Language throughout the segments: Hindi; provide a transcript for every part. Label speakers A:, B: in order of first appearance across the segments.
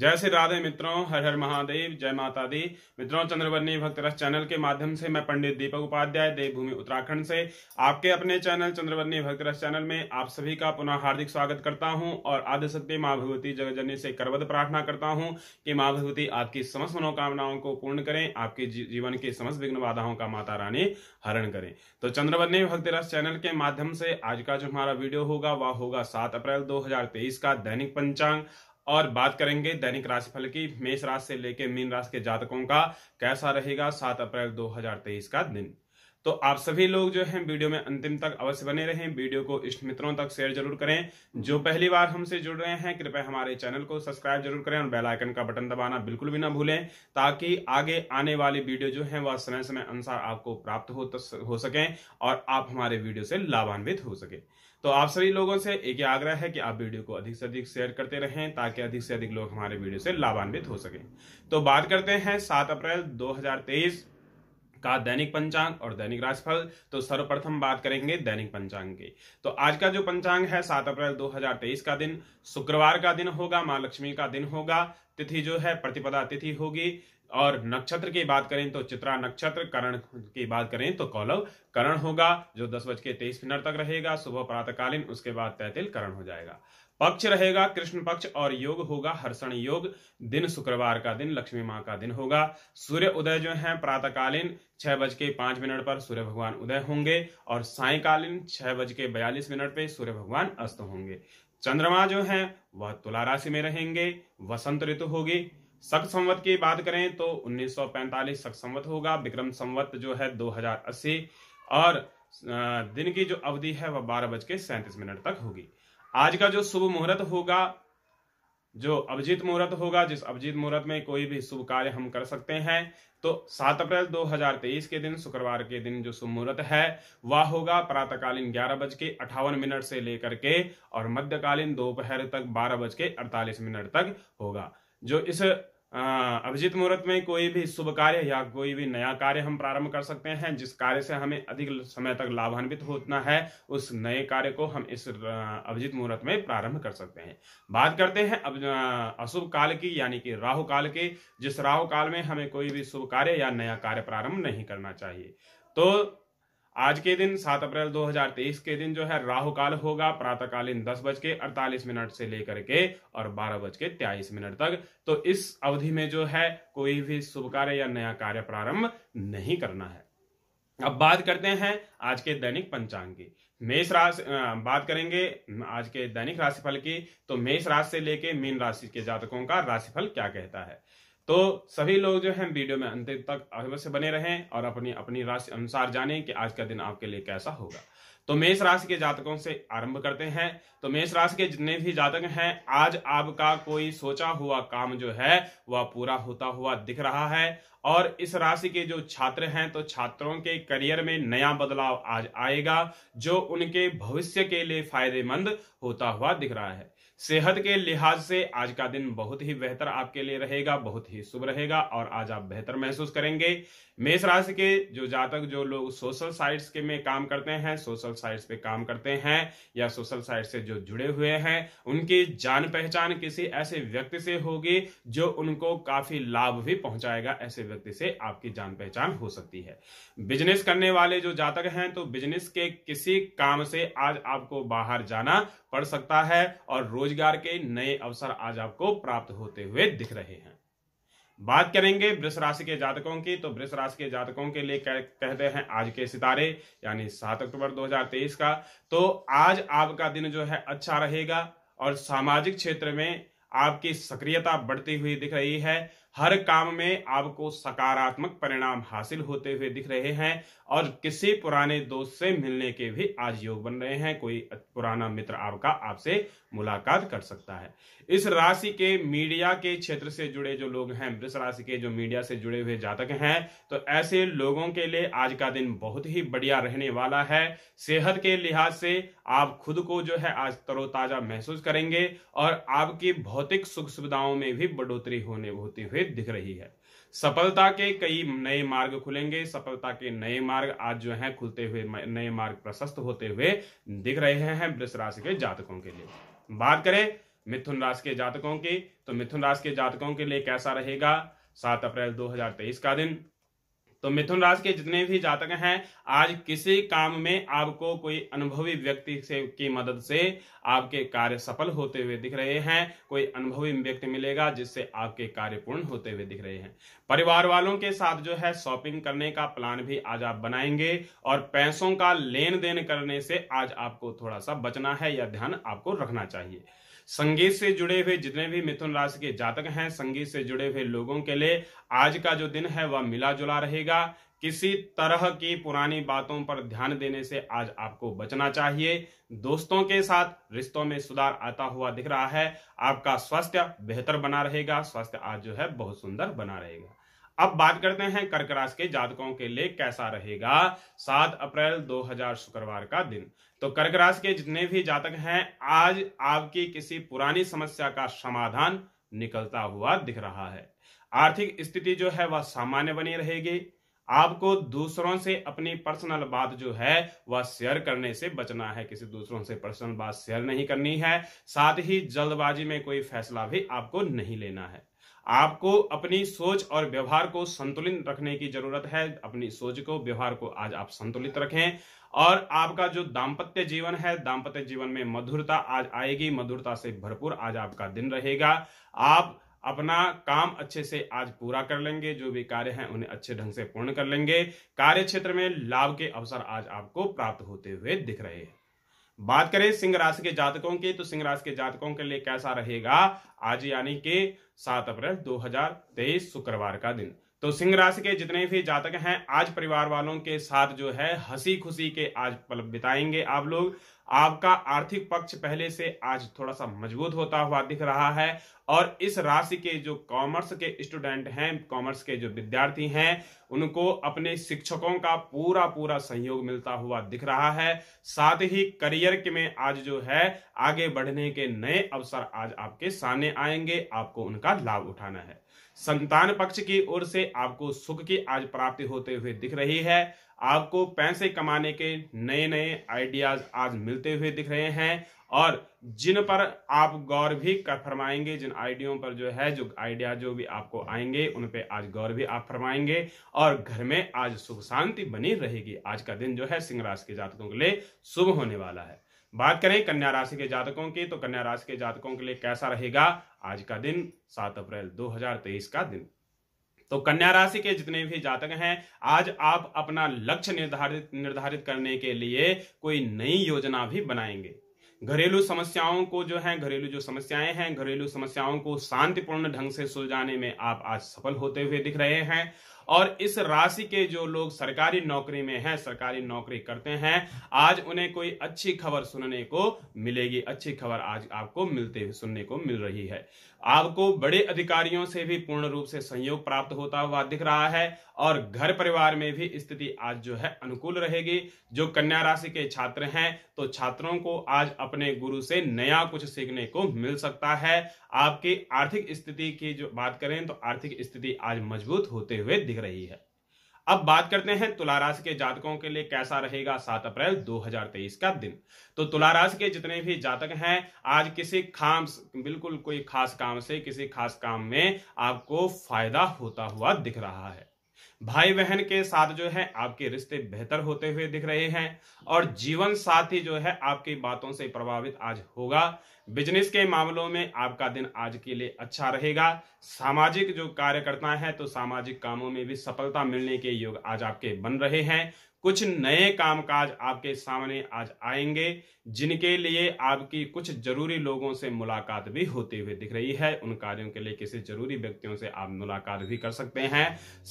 A: जय श्री राधे मित्रों हर हर महादेव जय माता दी मित्रों चंद्रवर्णी भक्त रस चैनल के माध्यम से मैं पंडित दीपक उपाध्याय देवभूमि उत्तराखंड से आपके अपने चैनल चंद्रवर्णी भक्त रस चैनल में आप सभी का पुनः हार्दिक स्वागत करता हूं और आदि शक्ति माँ भगवती जगजननी से करवद प्रार्थना करता हूं कि माँ भगवती आपकी समस्त मनोकामनाओं को पूर्ण करें आपके जीवन के समस्त विघ्न बाधाओं का माता रानी हरण करें तो चंद्रवर्णी भक्त रस चैनल के माध्यम से आज का जो हमारा वीडियो होगा वह होगा सात अप्रैल दो का दैनिक पंचांग और बात करेंगे दैनिक राशिफल की मेष राशि से लेकर मीन राशि के जातकों का कैसा रहेगा सात अप्रैल 2023 का दिन तो आप सभी लोग जो हैं वीडियो में अंतिम तक अवश्य बने रहें वीडियो को इष्ट मित्रों तक शेयर जरूर करें जो पहली बार हमसे जुड़ रहे हैं कृपया हमारे चैनल को सब्सक्राइब जरूर करें और बेल आइकन का बटन दबाना बिल्कुल भी ना भूलें ताकि आगे आने वाली वीडियो जो है वह समय समय अनुसार आपको प्राप्त हो, तो हो सके और आप हमारे वीडियो से लाभान्वित हो सके तो आप सभी लोगों से एक आग्रह है कि आप वीडियो को अधिक से अधिक शेयर करते रहें ताकि अधिक से अधिक लोग हमारे वीडियो से लाभान्वित हो सके तो बात करते हैं सात अप्रैल दो का दैनिक पंचांग और दैनिक राशिफल तो सर्वप्रथम बात करेंगे दैनिक पंचांग की तो आज का जो पंचांग है सात अप्रैल 2023 का दिन शुक्रवार का दिन होगा मां लक्ष्मी का दिन होगा तिथि जो है प्रतिपदा तिथि होगी और नक्षत्र की बात करें तो चित्रा नक्षत्र करण की बात करें तो कौलव करण होगा जो दस बज के तेईस मिनट तक रहेगा सुबह प्रातःकालीन उसके बाद तैतिल करण हो जाएगा पक्ष रहेगा कृष्ण पक्ष और योग होगा हर्षण योग दिन शुक्रवार का दिन लक्ष्मी माँ का दिन होगा सूर्य उदय जो है प्रातःकालीन छह बज के पांच मिनट पर सूर्य भगवान उदय होंगे और सायकालीन छह बज के बयालीस मिनट पे सूर्य भगवान अस्त होंगे चंद्रमा जो है वह तुला राशि में रहेंगे वसंत ऋतु होगी शक संवत की बात करें तो 1945 शक संवत होगा विक्रम संवत जो है 2080 और दिन की जो अवधि है वह बारह बज के सैंतीस मिनट तक होगी आज का जो शुभ मुहूर्त होगा जो अभिजीत मुहूर्त होगा जिस अभिजीत मुहूर्त में कोई भी शुभ कार्य हम कर सकते हैं तो 7 अप्रैल 2023 के दिन शुक्रवार के दिन जो शुभ मुहूर्त है वह होगा प्रातःकालीन ग्यारह बज के अठावन मिनट से लेकर के और मध्यकालीन दोपहर तक बारह बज के अड़तालीस मिनट तक होगा जो इस अभिजीत मुहूर्त में कोई भी शुभ कार्य या कोई भी नया कार्य हम प्रारंभ कर सकते हैं जिस कार्य से हमें अधिक समय तक लाभान्वित होना है उस नए कार्य को हम इस अभिजीत मुहूर्त में प्रारंभ कर सकते हैं बात करते हैं अब अशुभ काल की यानी कि राहु काल की जिस राहु काल में हमें कोई भी शुभ कार्य या नया कार्य प्रारंभ नहीं करना चाहिए तो आज के दिन 7 अप्रैल 2023 के दिन जो है राहु काल होगा प्रातःकालीन दस बज के अड़तालीस मिनट से लेकर के और बारह बज के तेईस मिनट तक तो इस अवधि में जो है कोई भी शुभ कार्य या नया कार्य प्रारंभ नहीं करना है अब बात करते हैं आज के दैनिक पंचांग की मेष राशि बात करेंगे आज के दैनिक राशिफल की तो मेष राशि से लेके मीन राशि के जातकों का राशिफल क्या कहता है तो सभी लोग जो है वीडियो में अंत तक अवश्य बने रहें और अपनी अपनी राशि अनुसार जानें कि आज का दिन आपके लिए कैसा होगा तो मेष राशि के जातकों से आरंभ करते हैं तो मेष राशि के जितने भी जातक हैं आज आपका कोई सोचा हुआ काम जो है वह पूरा होता हुआ दिख रहा है और इस राशि के जो छात्र हैं तो छात्रों के करियर में नया बदलाव आज आएगा जो उनके भविष्य के लिए फायदेमंद होता हुआ दिख रहा है सेहत के लिहाज से आज का दिन बहुत ही बेहतर आपके लिए रहेगा बहुत ही शुभ रहेगा और आज आप बेहतर महसूस करेंगे मेष राशि के जो जातक जो लोग सोशल साइट्स के में काम करते हैं सोशल साइट्स पे काम करते हैं या सोशल साइट से जो जुड़े हुए हैं उनकी जान पहचान किसी ऐसे व्यक्ति से होगी जो उनको काफी लाभ भी पहुंचाएगा ऐसे व्यक्ति से आपकी जान पहचान हो सकती है बिजनेस करने वाले जो जातक हैं तो बिजनेस के किसी काम से आज आपको बाहर जाना पड़ सकता है और रोजगार के नए अवसर आज आपको प्राप्त होते हुए दिख रहे हैं बात करेंगे वृष राशि के जातकों की तो वृष राशि के जातकों के लिए कहते हैं आज के सितारे यानी सात अक्टूबर 2023 का तो आज आपका दिन जो है अच्छा रहेगा और सामाजिक क्षेत्र में आपकी सक्रियता बढ़ती हुई दिख रही है हर काम में आपको सकारात्मक परिणाम हासिल होते हुए दिख रहे हैं और किसी पुराने दोस्त से मिलने के भी आज योग बन रहे हैं कोई पुराना मित्र आपका आपसे मुलाकात कर सकता है इस राशि के मीडिया के क्षेत्र से जुड़े जो लोग हैं वृष राशि के जो मीडिया से जुड़े हुए जातक हैं तो ऐसे लोगों के लिए आज का दिन बहुत ही बढ़िया रहने वाला है सेहत के लिहाज से आप खुद को जो है आज तरोताजा महसूस करेंगे और आपकी भौतिक सुख सुविधाओं में भी बढ़ोतरी होने होती हुई सफेद दिख रही है सफलता के कई नए मार्ग खुलेंगे सफलता के नए मार्ग आज जो हैं खुलते हुए नए मार्ग प्रशस्त होते हुए दिख रहे हैं वृष राशि के जातकों के लिए बात करें मिथुन राशि के जातकों की तो मिथुन राशि के जातकों के लिए कैसा रहेगा सात अप्रैल 2023 का दिन तो मिथुन राशि के जितने भी जातक हैं आज किसी काम में आपको कोई अनुभवी व्यक्ति से की मदद से आपके कार्य सफल होते हुए दिख रहे हैं कोई अनुभवी व्यक्ति मिलेगा जिससे आपके कार्य पूर्ण होते हुए दिख रहे हैं परिवार वालों के साथ जो है शॉपिंग करने का प्लान भी आज आप बनाएंगे और पैसों का लेन देन करने से आज आपको थोड़ा सा बचना है या ध्यान आपको रखना चाहिए संगीत से जुड़े हुए जितने भी मिथुन राशि के जातक हैं संगीत से जुड़े हुए लोगों के लिए आज का जो दिन है वह मिला जुला रहेगा किसी तरह की पुरानी बातों पर ध्यान देने से आज आपको बचना चाहिए दोस्तों के साथ रिश्तों में सुधार आता हुआ दिख रहा है आपका स्वास्थ्य बेहतर बना रहेगा स्वास्थ्य आज जो है बहुत सुंदर बना रहेगा अब बात करते हैं कर्क राशि के जातकों के लिए कैसा रहेगा सात अप्रैल 2000 शुक्रवार का दिन तो कर्क राशि के जितने भी जातक हैं आज आपकी किसी पुरानी समस्या का समाधान निकलता हुआ दिख रहा है आर्थिक स्थिति जो है वह सामान्य बनी रहेगी आपको दूसरों से अपनी पर्सनल बात जो है वह शेयर करने से बचना है किसी दूसरों से पर्सनल बात शेयर नहीं करनी है साथ ही जल्दबाजी में कोई फैसला भी आपको नहीं लेना है आपको अपनी सोच और व्यवहार को संतुलित रखने की जरूरत है अपनी सोच को व्यवहार को आज आप संतुलित रखें और आपका जो दाम्पत्य जीवन है दाम्पत्य जीवन में मधुरता आज आएगी मधुरता से भरपूर आज आपका दिन रहेगा आप अपना काम अच्छे से आज पूरा कर लेंगे जो भी कार्य हैं उन्हें अच्छे ढंग से पूर्ण कर लेंगे कार्य क्षेत्र में लाभ के अवसर आज आपको प्राप्त होते हुए दिख रहे हैं बात करें सिंह राशि के जातकों की तो सिंह राशि के जातकों के लिए कैसा रहेगा आज यानी कि सात अप्रैल 2023 शुक्रवार का दिन तो सिंह राशि के जितने भी जातक हैं आज परिवार वालों के साथ जो है हंसी खुशी के आज पल बिताएंगे आप लोग आपका आर्थिक पक्ष पहले से आज थोड़ा सा मजबूत होता हुआ दिख रहा है और इस राशि के जो कॉमर्स के स्टूडेंट हैं कॉमर्स के जो विद्यार्थी हैं उनको अपने शिक्षकों का पूरा पूरा सहयोग मिलता हुआ दिख रहा है साथ ही करियर के में आज जो है आगे बढ़ने के नए अवसर आज आपके सामने आएंगे आपको उनका लाभ उठाना है संतान पक्ष की ओर से आपको सुख की आज प्राप्ति होते हुए दिख रही है आपको पैसे कमाने के नए नए आइडियाज आज मिलते हुए दिख रहे हैं और जिन पर आप गौर भी कर फरमाएंगे जिन आइडियो पर जो है जो आइडिया जो भी आपको आएंगे उन पे आज गौर भी आप फरमाएंगे और घर में आज सुख शांति बनी रहेगी आज का दिन जो है सिंह राशि के जातकों के लिए शुभ होने वाला है बात करें कन्या राशि के जातकों की तो कन्या राशि के जातकों के लिए कैसा रहेगा आज का दिन सात अप्रैल 2023 का दिन तो कन्या राशि के जितने भी जातक हैं आज आप अपना लक्ष्य निर्धारित निर्धारित करने के लिए कोई नई योजना भी बनाएंगे घरेलू समस्याओं को जो है घरेलू जो समस्याएं हैं घरेलू समस्याओं को शांतिपूर्ण ढंग से सुलझाने में आप आज सफल होते हुए दिख रहे हैं और इस राशि के जो लोग सरकारी नौकरी में हैं सरकारी नौकरी करते हैं आज उन्हें कोई अच्छी खबर सुनने को मिलेगी अच्छी खबर आज आपको मिलते सुनने को मिल रही है आपको बड़े अधिकारियों से भी पूर्ण रूप से सहयोग प्राप्त होता हुआ दिख रहा है और घर परिवार में भी स्थिति आज जो है अनुकूल रहेगी जो कन्या राशि के छात्र हैं तो छात्रों को आज अपने गुरु से नया कुछ सीखने को मिल सकता है आपकी आर्थिक स्थिति की जो बात करें तो आर्थिक स्थिति आज मजबूत होते हुए दिख रही है अब बात करते हैं तुला राशि के जातकों के लिए कैसा रहेगा सात अप्रैल 2023 का दिन तो तुला राशि के जितने भी जातक हैं आज किसी खाम बिल्कुल कोई खास काम से किसी खास काम में आपको फायदा होता हुआ दिख रहा है भाई बहन के साथ जो है आपके रिश्ते बेहतर होते हुए दिख रहे हैं और जीवन साथी जो है आपकी बातों से प्रभावित आज होगा बिजनेस के मामलों में आपका दिन आज के लिए अच्छा रहेगा सामाजिक जो कार्यकर्ता है तो सामाजिक कामों में भी सफलता मिलने के योग आज आपके बन रहे हैं कुछ नए कामकाज आपके सामने आज आएंगे जिनके लिए आपकी कुछ जरूरी लोगों से मुलाकात भी होते हुए दिख रही है उन कार्यों के लिए किसी जरूरी व्यक्तियों से आप मुलाकात भी कर सकते हैं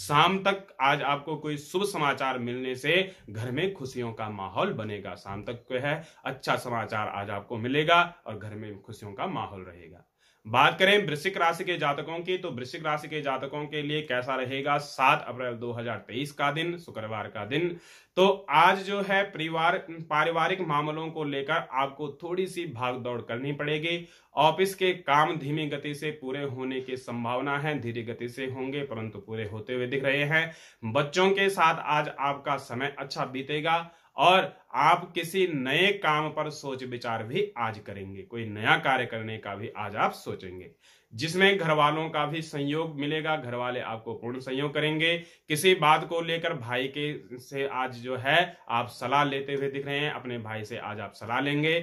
A: शाम तक आज आपको कोई शुभ समाचार मिलने से घर में खुशियों का माहौल बनेगा शाम तक है अच्छा समाचार आज आपको मिलेगा और घर में खुशियों का माहौल रहेगा बात करें वृश्चिक राशि के जातकों की तो वृश्चिक राशि के जातकों के लिए कैसा रहेगा सात अप्रैल 2023 का दिन शुक्रवार का दिन तो आज जो है परिवार पारिवारिक मामलों को लेकर आपको थोड़ी सी भाग दौड़ करनी पड़ेगी ऑफिस के काम धीमी गति से पूरे होने की संभावना है धीरे गति से होंगे परंतु पूरे होते हुए दिख रहे हैं बच्चों के साथ आज आपका समय अच्छा बीतेगा और आप किसी नए काम पर सोच विचार भी आज करेंगे कोई नया कार्य करने का भी आज आप सोचेंगे जिसमें घर वालों का भी संयोग मिलेगा घर वाले आपको पूर्ण संयोग करेंगे किसी बात को लेकर भाई के से आज जो है आप सलाह लेते हुए दिख रहे हैं अपने भाई से आज आप सलाह लेंगे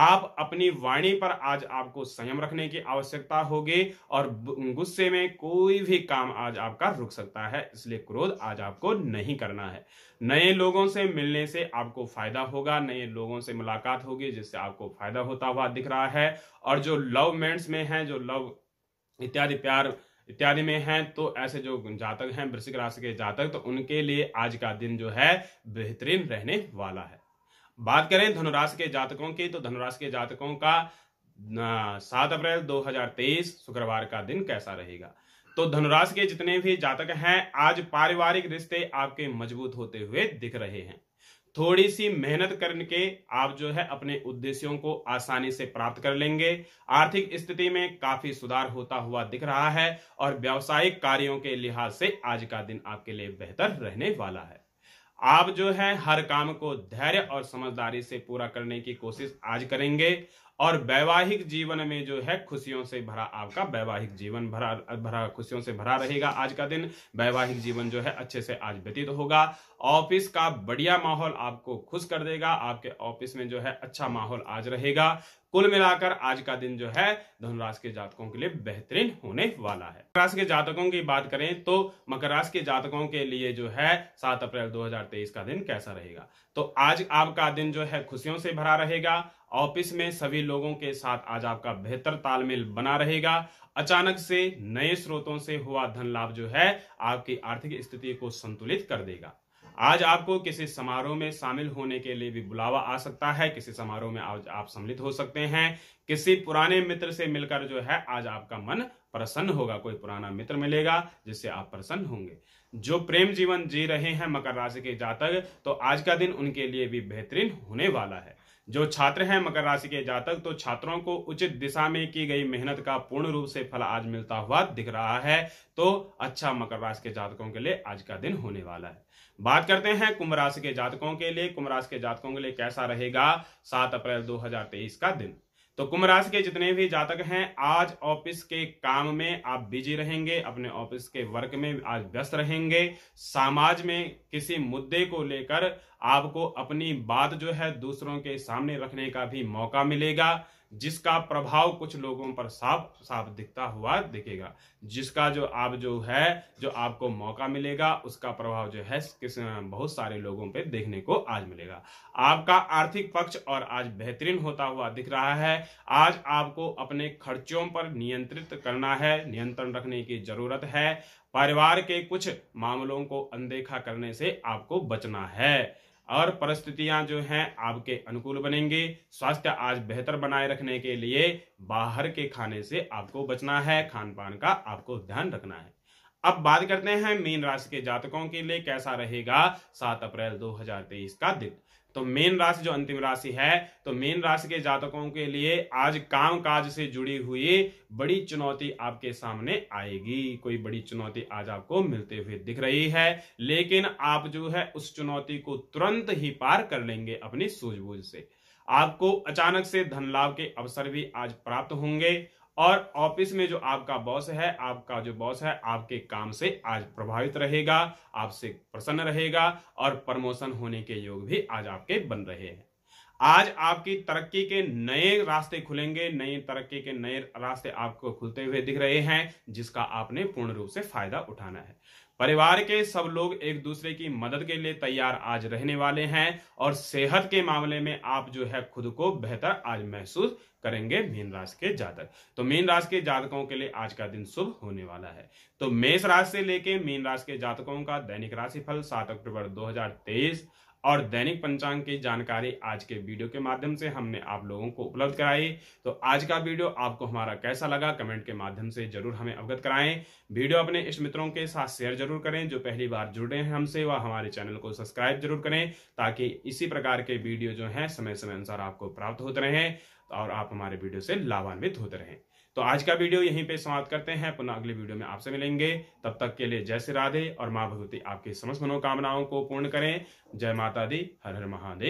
A: आप अपनी वाणी पर आज आपको संयम रखने की आवश्यकता होगी और गुस्से में कोई भी काम आज आपका रुक सकता है इसलिए क्रोध आज आपको नहीं करना है नए लोगों से मिलने से आपको फायदा होगा नए लोगों से मुलाकात होगी जिससे आपको फायदा होता हुआ दिख रहा है और जो लव मेंट्स में हैं जो लव इत्यादि प्यार इत्यादि में हैं तो ऐसे जो जातक हैं वृश्चिक राशि के जातक तो उनके लिए आज का दिन जो है बेहतरीन रहने वाला है बात करें धनुराशि के जातकों की तो धनुराशि के जातकों का सात अप्रैल 2023 शुक्रवार का दिन कैसा रहेगा तो धनुराशि के जितने भी जातक हैं आज पारिवारिक रिश्ते आपके मजबूत होते हुए दिख रहे हैं थोड़ी सी मेहनत करके आप जो है अपने उद्देश्यों को आसानी से प्राप्त कर लेंगे आर्थिक स्थिति में काफी सुधार होता हुआ दिख रहा है और व्यावसायिक कार्यों के लिहाज से आज का दिन आपके लिए बेहतर रहने वाला है आप जो है हर काम को धैर्य और समझदारी से पूरा करने की कोशिश आज करेंगे और वैवाहिक जीवन में जो है खुशियों से भरा आपका वैवाहिक जीवन भरा भरा खुशियों से भरा रहेगा आज का दिन वैवाहिक जीवन जो है अच्छे से आज व्यतीत होगा ऑफिस का बढ़िया माहौल आपको खुश कर देगा आपके ऑफिस में जो है अच्छा माहौल आज रहेगा कुल मिलाकर आज का दिन जो है धनुराश के जातकों के लिए बेहतरीन होने वाला है मकर राशि के जातकों की बात करें तो मकर राशि के जातकों के लिए जो है सात अप्रैल 2023 का दिन कैसा रहेगा तो आज आपका दिन जो है खुशियों से भरा रहेगा ऑफिस में सभी लोगों के साथ आज आपका बेहतर तालमेल बना रहेगा अचानक से नए स्रोतों से हुआ धन लाभ जो है आपकी आर्थिक स्थिति को संतुलित कर देगा आज आपको किसी समारोह में शामिल होने के लिए भी बुलावा आ सकता है किसी समारोह में आज आप सम्मिलित हो सकते हैं किसी पुराने मित्र से मिलकर जो है आज आपका मन प्रसन्न होगा कोई पुराना मित्र मिलेगा जिससे आप प्रसन्न होंगे जो प्रेम जीवन जी रहे हैं मकर राशि के जातक तो आज का दिन उनके लिए भी बेहतरीन होने वाला है जो छात्र हैं मकर राशि के जातक तो छात्रों को उचित दिशा में की गई मेहनत का पूर्ण रूप से फल आज मिलता हुआ दिख रहा है तो अच्छा मकर राशि के जातकों के लिए आज का दिन होने वाला है बात करते हैं कुंभ राशि के जातकों के लिए कुंभ राशि के जातकों के लिए कैसा रहेगा सात अप्रैल दो का दिन तो कुंभ राशि के जितने भी जातक हैं आज ऑफिस के काम में आप बिजी रहेंगे अपने ऑफिस के वर्क में आज व्यस्त रहेंगे समाज में किसी मुद्दे को लेकर आपको अपनी बात जो है दूसरों के सामने रखने का भी मौका मिलेगा जिसका प्रभाव कुछ लोगों पर साफ साफ दिखता हुआ दिखेगा जिसका जो आप जो है जो आपको मौका मिलेगा उसका प्रभाव जो है किस बहुत सारे लोगों पे देखने को आज मिलेगा आपका आर्थिक पक्ष और आज बेहतरीन होता हुआ दिख रहा है आज आपको अपने खर्चों पर नियंत्रित करना है नियंत्रण रखने की जरूरत है परिवार के कुछ मामलों को अनदेखा करने से आपको बचना है और परिस्थितियां जो हैं आपके अनुकूल बनेंगी स्वास्थ्य आज बेहतर बनाए रखने के लिए बाहर के खाने से आपको बचना है खान पान का आपको ध्यान रखना है अब बात करते हैं मीन राशि के जातकों के लिए कैसा रहेगा सात अप्रैल 2023 का दिन तो मेन राशि जो अंतिम राशि है तो मेन राशि के जातकों के लिए आज काम काज से जुड़ी हुई बड़ी चुनौती आपके सामने आएगी कोई बड़ी चुनौती आज आपको मिलते हुए दिख रही है लेकिन आप जो है उस चुनौती को तुरंत ही पार कर लेंगे अपनी सूझबूझ से आपको अचानक से धन लाभ के अवसर भी आज प्राप्त होंगे और ऑफिस में जो आपका बॉस है आपका जो बॉस है आपके काम से आज प्रभावित रहेगा आपसे प्रसन्न रहेगा और प्रमोशन होने के योग भी आज आपके बन रहे हैं आज आपकी तरक्की के नए रास्ते खुलेंगे नए तरक्की के नए रास्ते आपको खुलते हुए दिख रहे हैं जिसका आपने पूर्ण रूप से फायदा उठाना है परिवार के सब लोग एक दूसरे की मदद के लिए तैयार आज रहने वाले हैं और सेहत के मामले में आप जो है खुद को बेहतर आज महसूस करेंगे मीन राशि के जातक तो मीन राशि के जातकों के लिए आज का दिन शुभ होने वाला है तो मेष राशि से लेके मीन राशि के जातकों का दैनिक राशिफल सात अक्टूबर 2023 और दैनिक पंचांग की जानकारी आज के वीडियो के माध्यम से हमने आप लोगों को उपलब्ध कराई तो आज का वीडियो आपको हमारा कैसा लगा कमेंट के माध्यम से जरूर हमें अवगत कराएं वीडियो अपने इष्ट मित्रों के साथ शेयर जरूर करें जो पहली बार जुड़ रहे हैं हमसे वह हमारे चैनल को सब्सक्राइब जरूर करें ताकि इसी प्रकार के वीडियो जो है समय समय अनुसार आपको प्राप्त होते रहें और आप हमारे वीडियो से लाभान्वित होते रहें तो आज का वीडियो यहीं पे समाप्त करते हैं पुनः अगले वीडियो में आपसे मिलेंगे तब तक के लिए जय श्री राधे और माँ भगवती आपकी समस्त मनोकामनाओं को पूर्ण करें जय माता दी हर हर महादेव